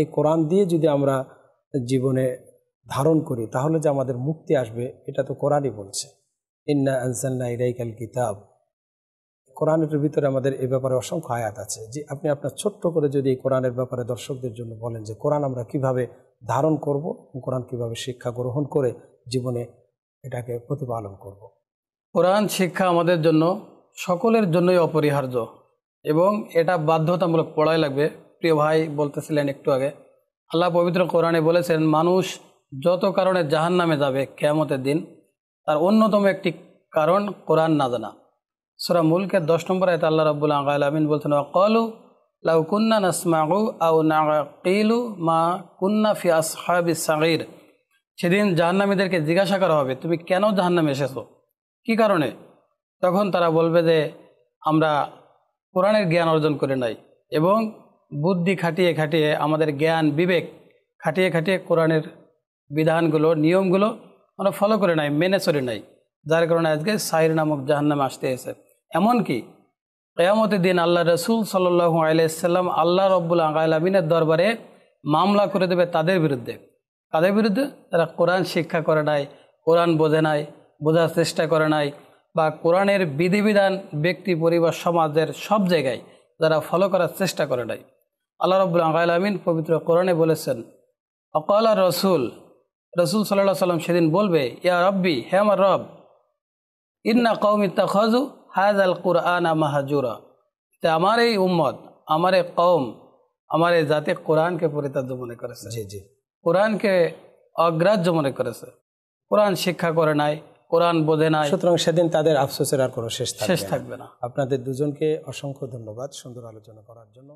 এই কোরআন দিয়ে যদি আমরা জীবনে ধারণ করি তাহলে যে আমাদের মুক্তি আসবে এটা তো কোরআনই বলছে ইন্না আনসান্না ইরাইকাল কিতাব কোরআনের ভিতরে আমাদের এ ব্যাপারে অসংখ্য আয়াত আছে যে আপনি আপনার ছোট্ট করে যদি এই কোরআনের ব্যাপারে দর্শকদের জন্য বলেন যে কোরআন আমরা কিভাবে ধারণ করব কোরআন কিভাবে শিক্ষা গ্রহণ করে জীবনে এটাকে প্রতিপালন করব। কোরআন শিক্ষা আমাদের জন্য সকলের জন্যই অপরিহার্য এবং এটা বাধ্যতামূলক পড়াই লাগবে প্রিয় ভাই বলতেছিলেন একটু আগে আল্লাহ পবিত্র কোরআনে বলেছেন মানুষ যত কারণে জাহান নামে যাবে কেয়ামতের দিন তার অন্যতম একটি কারণ কোরআন না জানা সুরা মুলকে দশ নম্বর আয়তে আল্লাহ রাবুল আলমিন বলছেন কলু লাউ কুন্না নাসমাউ আউ না কিলু মা কুন্না ফি হাবি সাগির সেদিন জাহান্নামীদেরকে জিজ্ঞাসা করা হবে তুমি কেন জাহান্নামে এসেছো কি কারণে তখন তারা বলবে যে আমরা কোরআনের জ্ঞান অর্জন করে নাই এবং বুদ্ধি খাটিয়ে খাটিয়ে আমাদের জ্ঞান বিবেক খাটিয়ে খাটিয়ে কোরআনের বিধানগুলো নিয়মগুলো আমরা ফলো করে নাই মেনে চলে নাই যার কারণে আজকে সাহির নামক জাহান্নাম আসতে এসে এমনকি কেয়ামতের দিন আল্লাহ রসুল সাল্লু আলাইসাল্লাম আল্লাহ রব্বুল আলামিনের দরবারে মামলা করে দেবে তাদের বিরুদ্ধে তাদের বিরুদ্ধে তারা কোরআন শিক্ষা করে নাই কোরআন বোঝে নাই বোঝার চেষ্টা করে নাই বা কোরআনের বিধিবিধান ব্যক্তি পরিবার সমাজের সব জায়গায় যারা ফলো করার চেষ্টা করে নাই আল্লাহ রব্বুল আলমিন পবিত্র কোরআনে বলেছেন অকালা রসুল রসুল সাল্লাহ সাল্লাম সেদিন বলবে ইয়া রব্বি হে আমার রব ইন্না কৌম খজু হাজ আল কুরআন মাহাজুরা তে আমার এই উম্মত আমার এই কৌম আমার এই জাতি কোরআনকে পরিত্য মনে করেছে জি জি কোরআনকে অগ্রাহ্য মনে করেছে কোরআন শিক্ষা করে নাই কোরআন বোঝে নাই সুতরাং সেদিন তাদের আফসোসের আর কোনো শেষ শেষ থাকবে না আপনাদের দুজনকে অসংখ্য ধন্যবাদ সুন্দর আলোচনা করার জন্য